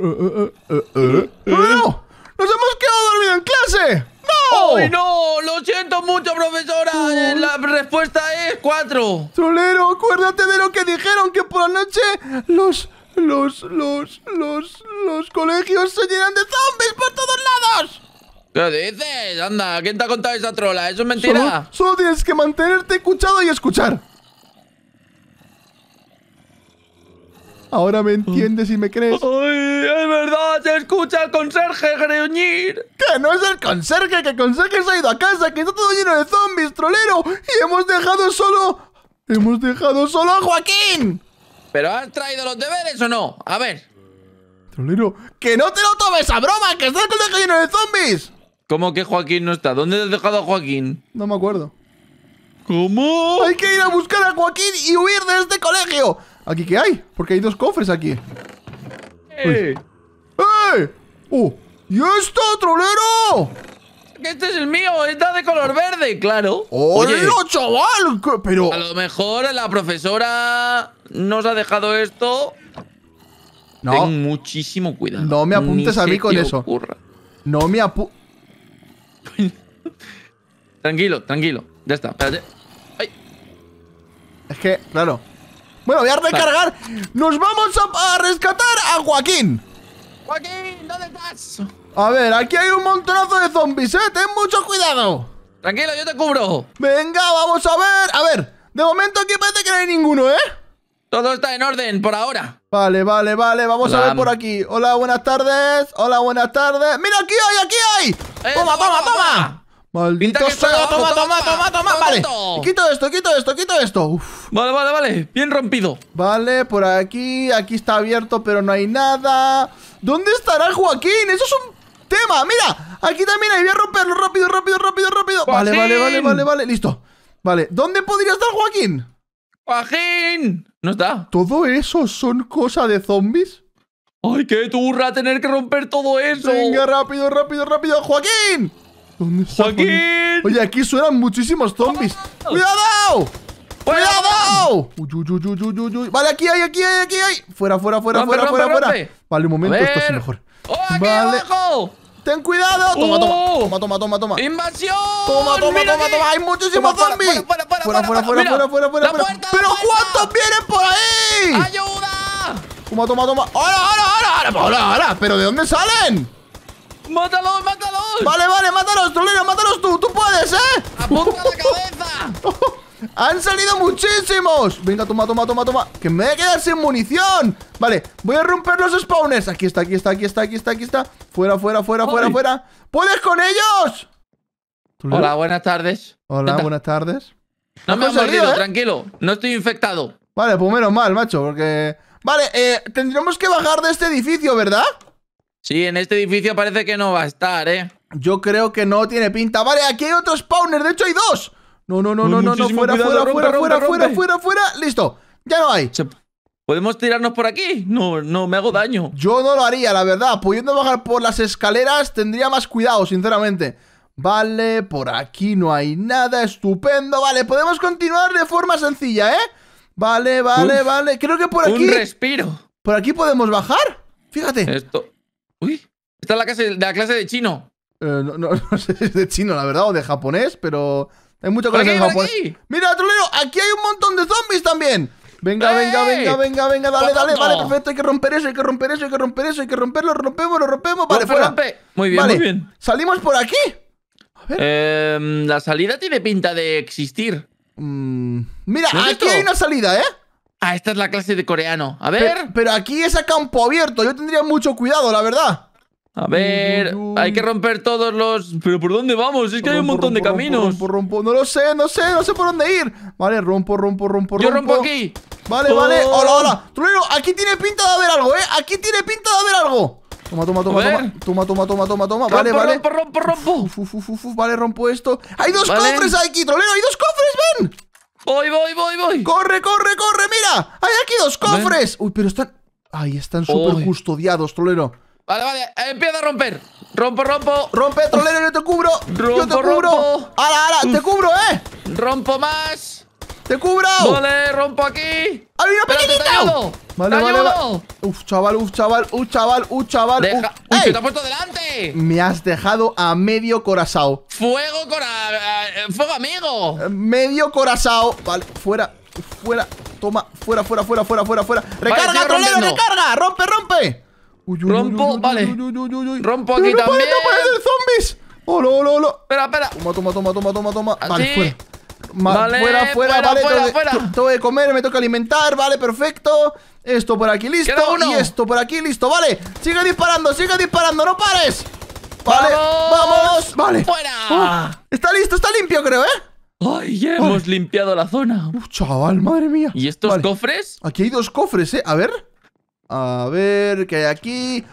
No, ¡Nos hemos quedado dormidos en clase! ¡No! ¡Ay, no! ¡Lo siento mucho, profesora! La respuesta es cuatro. Solero, acuérdate de lo que dijeron, que por la noche los... Los, los, los, los colegios se llenan de zombies por todos lados. ¿Qué dices? Anda, ¿quién te ha contado esa trola? ¿Eso es mentira? Solo, solo tienes que mantenerte escuchado y escuchar. Ahora me entiendes y me crees. ¡Ay, es verdad! ¡Se escucha al conserje greñir! ¡Que no es el conserje! ¡Que el conserje se ha ido a casa! ¡Que está todo lleno de zombies, trolero! ¡Y hemos dejado solo... ¡Hemos dejado solo a Joaquín! ¿Pero has traído los deberes o no? A ver. Trolero, ¡que no te lo tomes a broma! ¡Que está el colegio lleno de zombies! ¿Cómo que Joaquín no está? ¿Dónde has dejado a Joaquín? No me acuerdo. ¿Cómo? Hay que ir a buscar a Joaquín y huir de este colegio. ¿Aquí qué hay? Porque hay dos cofres aquí. ¡Eh! ¡Eh! ¡Oh! ¡Y esto, trolero! Este es el mío, está de color verde, claro. ¡Oye, chaval! Pero. A lo mejor la profesora nos ha dejado esto. No. Ten muchísimo cuidado. No me apuntes a mí con eso. No me apu. tranquilo, tranquilo. Ya está, espérate. Es que, claro. Bueno, voy a recargar. Nos vamos a, rescatar a Joaquín. Joaquín, ¿dónde estás? A ver, aquí hay un montonazo de zombies, ¿eh? Ten mucho cuidado. Tranquilo, yo te cubro. Venga, vamos a ver. A ver, de momento aquí parece que no hay ninguno, ¿eh? Todo está en orden por ahora. Vale, vale, vale. Vamos a ver por aquí. Hola, buenas tardes. Hola, buenas tardes. Mira, aquí hay, aquí hay. Eh, toma, toma. toma. Maldito toma, toma, toma, toma, vale. Quito esto, quito esto, quito esto. Vale, vale, vale. Bien rompido. Vale, por aquí. Aquí está abierto, pero no hay nada. ¿Dónde estará Joaquín? Eso es un tema. Mira, aquí también hay. Voy a romperlo rápido, rápido, rápido, rápido. Vale, vale, vale, vale, vale. Listo. Vale, ¿dónde podría estar Joaquín? ¡Joaquín! No está. ¿Todo eso son cosa de zombies? ¡Ay, qué turra tener que romper todo eso! Venga, rápido, rápido, rápido. ¡Joaquín! Oye, aquí suenan muchísimos zombies. ¡Cuidado! ¡Cuidado! vale, aquí hay, aquí hay, aquí hay. Fuera, fuera, fuera, fuera, fuera, fuera. Vale, un momento, esto es mejor. ¡Oh, vale. Ten cuidado. Toma, uh. toma, toma, toma, toma. Invasión. Toma, toma, toma, toma. Hay muchísimos zombies. Fuera, fuera, fuera, fuera, fuera, fuera, fuera, fuera, fuera, fuera. Pero cuántos vienen por ahí. Ayuda. Toma, toma, toma. Ahora, ahora, ahora, ahora, ahora, ahora. Pero ¿de dónde salen? ¡Mátalos, mátalos! Vale, vale, mátalos, trolero, mátalos tú, tú puedes, ¿eh? ¡Apunta la cabeza! ¡Han salido muchísimos! Venga, toma, toma, toma, toma ¡Que me voy a quedar sin munición! Vale, voy a romper los spawners Aquí está, aquí está, aquí está, aquí está, aquí está Fuera, fuera, fuera, fuera, fuera ¡Puedes con ellos! Hola, buenas tardes Hola, buenas tardes No me has mordido, ¿eh? tranquilo No estoy infectado Vale, pues menos mal, macho, porque... Vale, eh, tendremos que bajar de este edificio, ¿verdad? Sí, en este edificio parece que no va a estar, ¿eh? Yo creo que no tiene pinta. Vale, aquí hay otro spawner. De hecho, hay dos. No, no, no, no, no, Fuera, fuera, fuera, fuera, fuera, fuera, fuera. Listo. Ya no hay. ¿Podemos tirarnos por aquí? No, no, me hago daño. Yo no lo haría, la verdad. Pudiendo bajar por las escaleras, tendría más cuidado, sinceramente. Vale, por aquí no hay nada. Estupendo. Vale, podemos continuar de forma sencilla, ¿eh? Vale, vale, vale. Creo que por aquí... Un respiro. ¿Por aquí podemos bajar? Fíjate. Esto... Uy, esta es la clase, de la clase de chino. Eh, no, sé si es de chino, la verdad, o de japonés, pero hay mucha cosa en japonés. Mira, trolero, aquí hay un montón de zombies también. Venga, ¡Eh! venga, venga, venga, venga, dale, dale, vale, perfecto, hay que romper eso, hay que romper eso, hay que romper eso, hay que romperlo, rompemos, lo rompemos, vale, fuera. Muy bien, muy bien. Salimos por aquí. A ver. Eh, la salida tiene pinta de existir. Mm, mira, aquí hay una salida, ¿eh? Ah, esta es la clase de coreano. A ver. Pero, aquí es a campo abierto. Yo tendría mucho cuidado, la verdad. A ver, hay que romper todos los... ¿Pero por dónde vamos? Es que hay un montón de caminos. Rompo, rompo, No lo sé, no sé, no sé por dónde ir. Vale, rompo, rompo, rompo, rompo. Yo rompo aquí. Vale, vale. Oh. Hola, hola. Trolero, aquí tiene pinta de haber algo, ¿eh? Aquí tiene pinta de haber algo. Toma, toma, toma, toma, toma, toma, toma, toma, vale, vale. Rompo, rompo, rompo. vale, rompo esto. Hay dos cofres aquí, trolero, hay dos cofres, ven. Voy, voy, voy, voy. Corre, corre, corre, mira. Hay aquí dos cofres. Uy, pero están... Ay, están súper custodiados, trolero. Vale, vale, empieza a romper. Rompo, rompo. Rompe, trolero, yo te cubro. yo te cubro. hala! Ala, ala, te cubro, eh. Rompo más. ¡Te cubro! Vale, rompo aquí. ¡Hay una pequeñita! Vale, vale, vale, Uf, chaval, uf, chaval, uf, chaval, uf, chaval. Deja... Uf. te has puesto delante! Me has dejado a medio corazón. ¡Fuego cora. Eh, fuego amigo. Eh, medio corazao. Vale, fuera, fuera. Toma, fuera, fuera, fuera, fuera, fuera, fuera. Recarga, vale, troleo, recarga. Rompe, rompe. Rompo, vale. Rompo aquí también. no zombies. Hola, hola, hola. Espera, espera. Toma, toma, toma, toma, toma, toma. Vale, fuera. vale, fuera, fuera, vale, fuera, tengo, que comer, me toca alimentar, vale, perfecto. Esto por aquí, listo. Y esto por aquí, listo, vale. Sigue disparando, sigue disparando, no pares. Vale, vamos. Vale. Fuera. Uh, está listo, está limpio, creo, ¿eh? ¡Ay, ya hemos limpiado la zona! ¡Uf, uh, chaval, madre mía! ¿Y estos cofres? Aquí hay dos cofres, ¿eh? A ver. A ver, ¿qué hay aquí?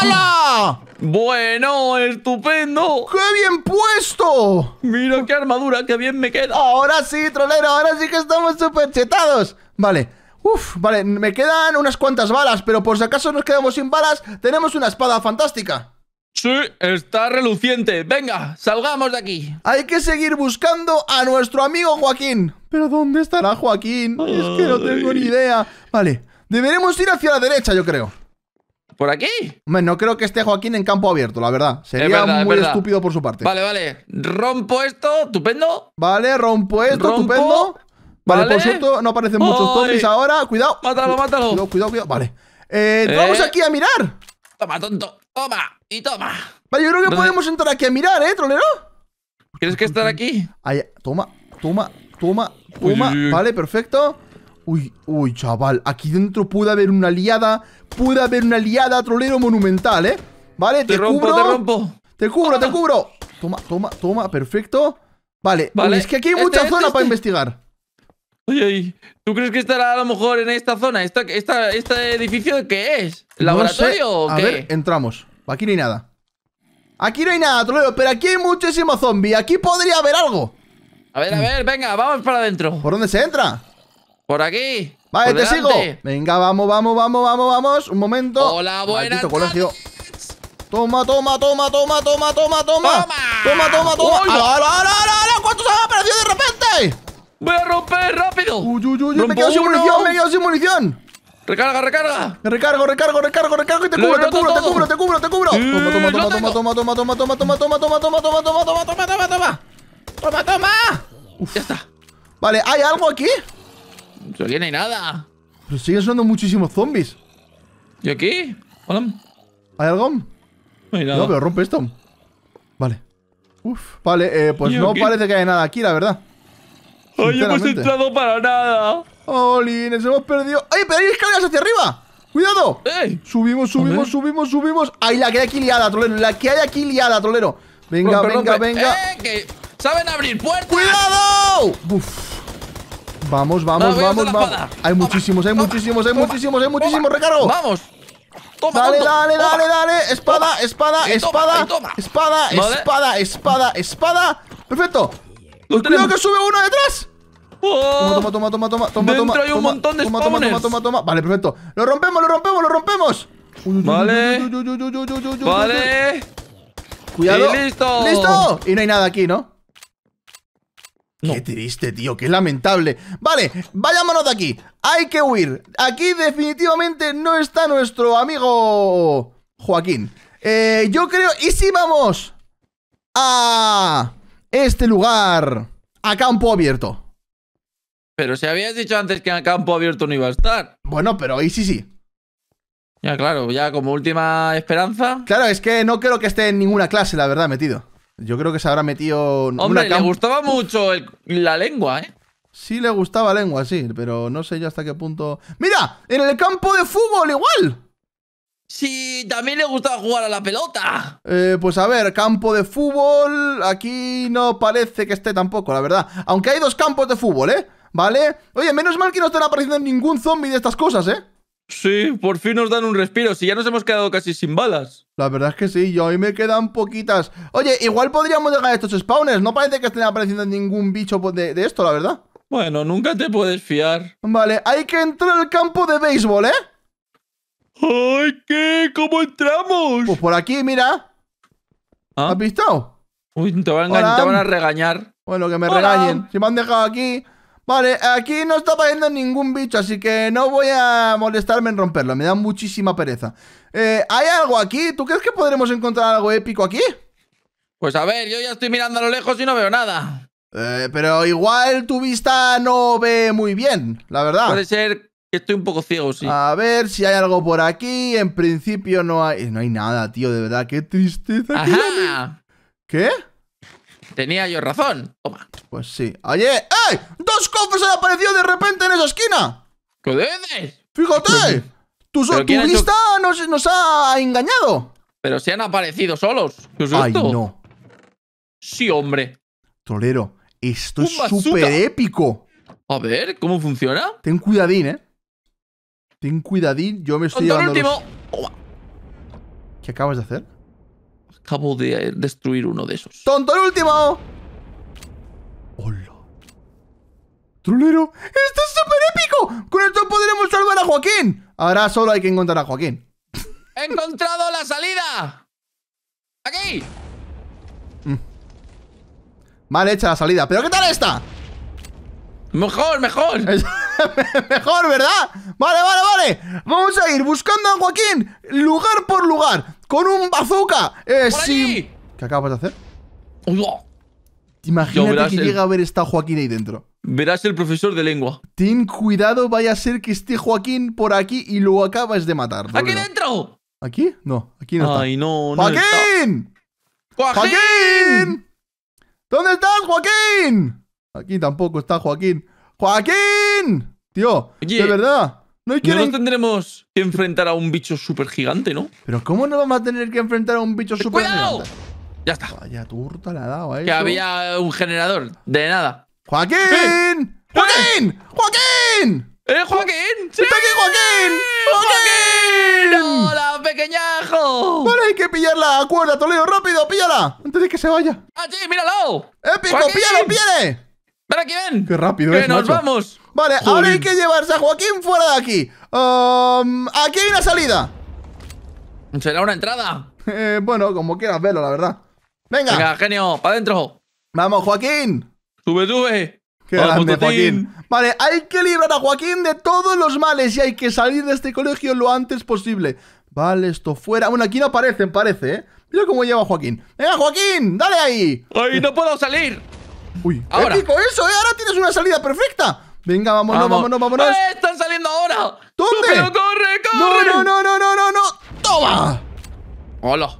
¡Hala! Bueno, estupendo. ¡Qué bien puesto! Mira qué armadura, qué bien me queda. Ahora sí, trolero, ahora sí que estamos súper chetados. Vale. Uf, vale, me quedan unas cuantas balas, pero por si acaso nos quedamos sin balas, tenemos una espada fantástica. Sí, está reluciente. Venga, salgamos de aquí. Hay que seguir buscando a nuestro amigo Joaquín. Pero ¿dónde estará Joaquín? Es que no tengo ni idea. Vale, deberemos ir hacia la derecha, yo creo. ¿Por aquí? Hombre, no creo que esté Joaquín en campo abierto, la verdad. Sería muy estúpido por su parte. Vale, vale. Rompo esto, estupendo. Vale, rompo esto, estupendo. Vale, por cierto, no aparecen muchos zombies ahora. Cuidado. Mátalo, mátalo. Cuidado, cuidado, Vale. Eh, vamos eh. aquí a mirar. Toma, tonto. Toma y toma. Vale, yo creo que podemos entrar aquí a mirar, ¿eh, trolero? ¿Quieres que estar aquí? Ahí, toma, toma, toma, toma. Vale, perfecto. Uy, uy, chaval. Aquí dentro puede haber una liada. Puede haber una liada trolero monumental, ¿eh? Vale, te, cubro. Te rompo. Te cubro, te cubro. Toma, toma, toma, perfecto. Vale, vale. es que aquí hay este, mucha este, zona este. para investigar. Oye, ¿tú crees que estará a lo mejor en esta zona? ¿Esta, este edificio qué es? ¿El ¿Laboratorio o qué? A ver, entramos. Aquí no hay nada. Aquí no hay nada, troleo, pero aquí hay muchísimos zombies. Aquí podría haber algo. A ver, a ver, venga, vamos para adentro. ¿Por dónde se entra? Por aquí. Vale, te sigo. Venga, vamos, vamos, vamos, vamos, vamos. Un momento. Hola, buenas. colegio. Toma, toma, toma, toma, toma, toma, toma. Toma, toma, toma. ¡Hala, hala, hala! hala! cuántos han aparecido de repente? ¡Voy a romper rápido! me quedo sin munición, me quedo sin munición. Recarga, recarga. Recargo, recargo, recargo, recargo y te cubro, te cubro, te cubro, te cubro, te cubro. Toma, toma, toma, toma, toma, toma, toma, toma, toma, toma, toma, toma, toma, toma, toma, toma. Toma, toma. Ya está. Vale, ¿hay algo aquí? Aquí no hay nada. Pero siguen sonando muchísimos zombies. ¿Y aquí? Hola. ¿Hay algo? No hay nada. No, pero rompe esto. Vale. Uf. Vale, eh, pues no parece que haya nada aquí, la verdad. Oye, hemos entrado para nada. Olines, hemos perdido. ¡Ay, pero hay escaleras hacia arriba! ¡Cuidado! Subimos, subimos, subimos, subimos. ¡Ay, la que hay aquí liada, trolero! La que hay aquí liada, trolero. Venga, venga, venga. Eh, que ¡Saben abrir puertas! ¡Cuidado! Uf. Vamos, vamos, vamos, vamos. Hay muchísimos, hay muchísimos, hay muchísimos, hay muchísimos, recargo. Vamos. Toma, dale, dale, dale, dale. Espada, espada, eh, espada, eh, espada, espada, espada, espada, espada. Perfecto. Cuidado que sube uno detrás. Toma, oh. Toma, toma, toma, toma, toma, Dentro toma, hay un montón de toma, toma, toma, toma, toma, Vale, perfecto. Lo rompemos, lo rompemos, lo rompemos. Vale. Vale. Cuidado. listo. Listo. Y no hay nada aquí, ¿no? No. Qué triste, tío, qué lamentable. Vale, vayámonos de aquí. Hay que huir. Aquí definitivamente no está nuestro amigo Joaquín. Eh, yo creo... ¿Y si vamos a este lugar? A campo abierto. Pero si habías dicho antes que en campo abierto no iba a estar. Bueno, pero ahí sí, sí. Ya, claro, ya como última esperanza. Claro, es que no creo que esté en ninguna clase, la verdad, metido. Yo creo que se habrá metido. Hombre, que le gustaba mucho la lengua, ¿eh? Sí, le gustaba lengua, sí, pero no sé yo hasta qué punto. ¡Mira! ¡En el campo de fútbol, igual! Sí, también le gustaba jugar a la pelota. Eh, pues a ver, campo de fútbol. Aquí no parece que esté tampoco, la verdad. Aunque hay dos campos de fútbol, ¿eh? ¿vale? Oye, menos mal que no estén apareciendo ningún zombie de estas cosas, ¿eh? Sí, por fin nos dan un respiro, si ya nos hemos quedado casi sin balas. La verdad es que sí, yo hoy me quedan poquitas. Oye, igual podríamos dejar estos spawners, no parece que estén apareciendo ningún bicho de, esto, la verdad. Bueno, nunca te puedes fiar. Vale, hay que entrar al campo de béisbol, ¿eh? ¡Ay, qué! ¿Cómo entramos? Pues por aquí, mira. Ah. ¿Has visto? Uy, te van, a, a regañar. Bueno, que me regañen. Si me han dejado aquí, Vale, aquí no está cayendo ningún bicho, así que no voy a molestarme en romperlo. Me da muchísima pereza. Eh, ¿Hay algo aquí? ¿Tú crees que podremos encontrar algo épico aquí? Pues a ver, yo ya estoy mirando a lo lejos y no veo nada. Eh, pero igual tu vista no ve muy bien, la verdad. Puede ser que estoy un poco ciego, sí. A ver si hay algo por aquí. En principio no hay... No hay nada, tío, de verdad. Qué tristeza. Ajá. ¿Qué? Tenía yo razón. Toma. Pues sí. ¡Oye! ¡Ey! ¡Dos cofres han aparecido de repente en esa esquina! ¿Qué dices? ¡Fíjate! Pues ¡Tu, vista nos, ha engañado! Pero se han aparecido solos. ¿Qué es ¡Ay, no! Sí, hombre. Tolero, esto es súper épico. A ver, ¿cómo funciona? Ten cuidadín, ¿eh? Ten cuidadín. Yo me estoy ¿Qué acabas de hacer? acabo de eh, destruir uno de esos. ¡Tonto el último! ¡Hola! ¡Trolero! ¡Esto es súper épico! ¡Con esto podremos salvar a Joaquín! Ahora solo hay que encontrar a Joaquín. ¡He encontrado la salida! ¡Aquí! Vale, mm. hecha la salida. ¿Pero qué tal esta? Mejor, mejor. Mejor, ¿verdad? Vale, vale, vale. Vamos a ir buscando a Joaquín, lugar por lugar, con un bazooka. Eh, sí. ¿Qué acabas de hacer? Imagínate que llega a ver Está Joaquín ahí dentro. Verás el profesor de lengua. Ten cuidado, vaya a ser que esté Joaquín por aquí y lo acabas de matar. ¡Aquí dentro! ¿Aquí? No, aquí no Ay, No, no ¡Joaquín! ¡Joaquín! ¿Dónde estás, Joaquín? Aquí tampoco está Joaquín. ¡Joaquín! Tío, de verdad. No, quieren... no tendremos que enfrentar a un bicho súper gigante, ¿no? Pero ¿cómo no vamos a tener que enfrentar a un bicho súper gigante? Ya está. Vaya turta le ha dado eh. Que había un generador. De nada. ¡Joaquín! ¿Eh? ¡Joaquín! ¡Joaquín! ¡Eh, Joaquín! joaquín joaquín eh ¡Está aquí Joaquín! ¡Joaquín! ¡Hola, pequeñajo! Vale, hay que pillarla. Acuérdate, cuerda, Toledo. ¡Rápido, píllala! Antes de que se vaya. ¡Ah, sí! ¡Míralo! ¡Épico! ¡Píllalo, píllale! aquí ven! ¡Qué rápido ¡Que nos vamos! Vale, ahora hay que llevarse a Joaquín fuera de aquí. Um, aquí hay una salida. ¿Será una entrada? Eh, bueno, como quieras verlo, la verdad. Venga. Venga, genio, para adentro. Vamos, Joaquín. Sube, sube. Joaquín. Vale, hay que librar a Joaquín de todos los males y hay que salir de este colegio lo antes posible. Vale, esto fuera. Bueno, aquí no aparecen, parece, ¿eh? Mira cómo lleva Joaquín. ¡Venga, Joaquín! ¡Dale ahí! ¡Ay, no puedo salir! Uy, ahora. épico eso, ¿eh? Ahora tienes una salida perfecta. Venga, vámonos, Vamos. vámonos, vámonos. Eh, ¡Están saliendo ahora! ¿Dónde? Pero corre, corre! No, no, no, no, no, no. ¡Toma! Hola.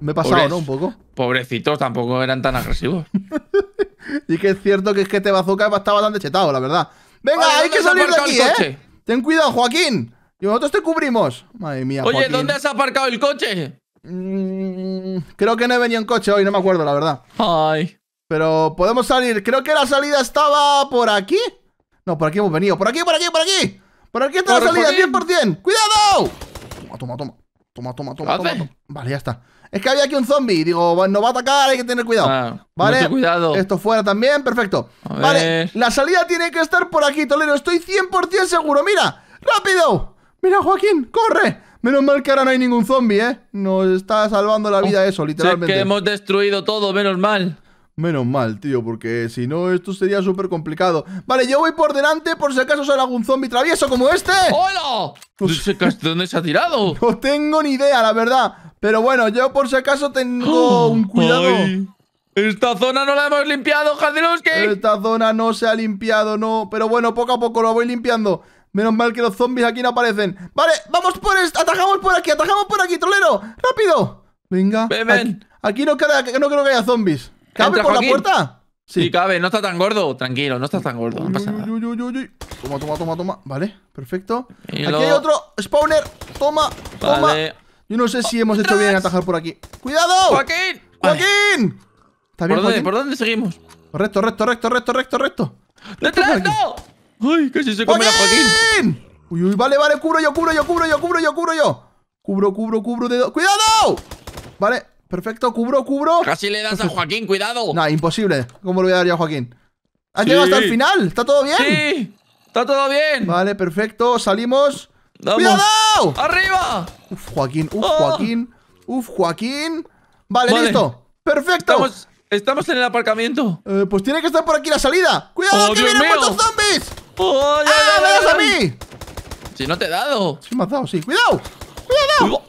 Me he pasado, ¿no? Un poco. Pobrecitos, tampoco eran tan agresivos. y que es cierto que es que este bazooka está bastante chetado, la verdad. Venga, hay que salir de aquí, ¿eh? Ten cuidado, Joaquín. Y nosotros te cubrimos. Madre mía, Oye, ¿dónde has aparcado el coche? Mm, creo que no he venido en coche hoy, no me acuerdo, la verdad. Ay. Pero podemos salir. Creo que la salida estaba por aquí. No, por aquí hemos venido. Por aquí, por aquí, por aquí. Por aquí está la salida, 100%. Por ¡Cuidado! Toma, toma, toma. Toma, toma, toma, Vale, ya está. Es que había aquí un zombie. Digo, nos va a atacar, hay que tener cuidado. Ah, vale, cuidado. esto fuera también, perfecto. vale, la salida tiene que estar por aquí, Toledo, Estoy 100% seguro. Mira, rápido. Mira, Joaquín, corre. Menos mal que ahora no hay ningún zombie, ¿eh? Nos está salvando la oh, vida eso, literalmente. que hemos destruido todo, menos mal. Menos mal, tío, porque si no esto sería súper complicado Vale, yo voy por delante por si acaso sale algún zombie travieso como este ¡Hola! dónde se ha tirado No tengo ni idea, la verdad Pero bueno, yo por si acaso tengo oh, un cuidado Esta zona no la hemos limpiado, que Esta zona no se ha limpiado, no Pero bueno, poco a poco lo voy limpiando Menos mal que los zombies aquí no aparecen Vale, vamos por esto, atajamos por aquí, atajamos por aquí, trolero Rápido Venga, Aquí, no, queda, no creo que haya zombies ¿Cabe por la puerta? Sí. cabe, no está tan gordo. Tranquilo, no está tan gordo. toma, toma, toma, toma. Vale, perfecto. aquí hay otro spawner. Toma, toma. Yo no sé si hemos hecho bien atajar por aquí. ¡Cuidado! ¡Joaquín! ¡Joaquín! ¿Está bien, ¿Por, Dónde, ¿Por dónde seguimos? Recto, recto, recto, recto, recto, recto. ¡Detrás, no! ¡Ay, casi se come ¡Joaquín! a Joaquín! Uy, uy, vale, vale, cubro yo, cubro yo, cubro yo, cubro yo, cubro yo. Cubro, cubro, cubro de... ¡Cuidado! Vale, Perfecto, cubro, cubro. Casi le das a Joaquín, cuidado. Nah, imposible. ¿Cómo le voy a dar yo a Joaquín? ¿Has llegado hasta el final? ¿Está todo bien? Sí, está todo bien. Vale, perfecto, salimos. ¡Cuidado! ¡Arriba! Uf, Joaquín, uf, oh. Joaquín, uf, Joaquín. Vale, listo. Perfecto. Estamos, en el aparcamiento. Eh, pues tiene que estar por aquí la salida. ¡Cuidado, oh, que vienen mío. zombies! Oh, ¡Ah, me das a mí! Si no te he dado. Si me has dado, sí. ¡Cuidado! ¡Cuidado!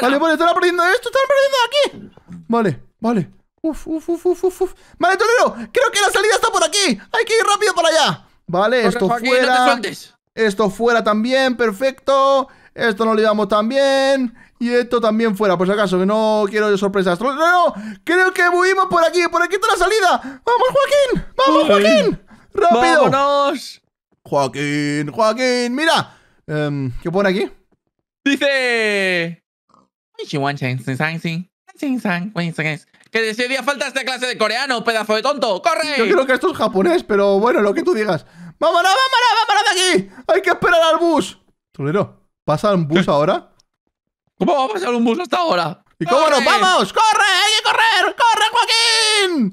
Vale, vale, están perdiendo esto, están perdiendo aquí. Vale, vale. Uf, uf, uf, uf, uf. Vale, Torero, creo que la salida está por aquí. Hay que ir rápido para allá. Vale, esto fuera. esto fuera también, perfecto. Esto no lo llevamos también. Y esto también fuera, por si acaso, que no quiero sorpresas. No, no, creo que huimos por aquí, por aquí está la salida. ¡Vamos, Joaquín! ¡Vamos, Joaquín! ¡Rápido! ¡Vámonos! Joaquín, Joaquín, mira. Em, ¿Qué pone aquí? Dice... Que si día falta esta clase de coreano, pedazo de tonto. ¡Corre! Yo creo que esto es japonés, pero bueno, lo que tú digas. ¡Vámonos, vámonos, vámonos de aquí! ¡Hay que esperar al bus! Trolero, ¿pasa un bus ahora? ¿Cómo va a pasar un bus hasta ahora? ¿Y cómo vamos? ¡Corre! ¡Hay que correr! ¡Corre, Joaquín!